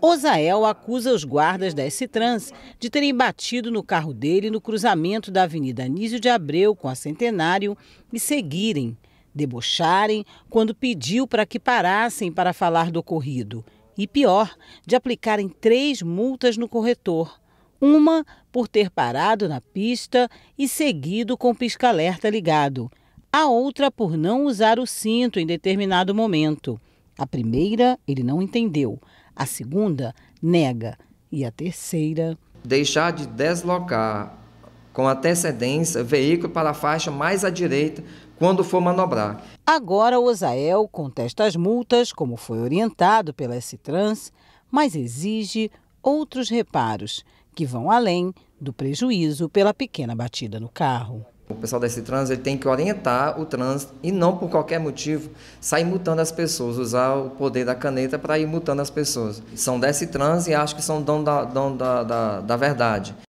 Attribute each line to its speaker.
Speaker 1: Osael acusa os guardas da S-Trans de terem batido no carro dele no cruzamento da Avenida Anísio de Abreu com a Centenário e seguirem, debocharem, quando pediu para que parassem para falar do ocorrido. E pior, de aplicarem três multas no corretor. Uma por ter parado na pista e seguido com o pisca-alerta ligado. A outra por não usar o cinto em determinado momento. A primeira ele não entendeu. A segunda nega. E a terceira.
Speaker 2: Deixar de deslocar com antecedência veículo para a faixa mais à direita quando for manobrar.
Speaker 1: Agora, o Osael contesta as multas, como foi orientado pela S-Trans, mas exige outros reparos que vão além do prejuízo pela pequena batida no carro.
Speaker 2: O pessoal desse trânsito ele tem que orientar o trânsito e não por qualquer motivo sair multando as pessoas, usar o poder da caneta para ir multando as pessoas. São desse trânsito e acho que são dono da, dono da, da, da verdade.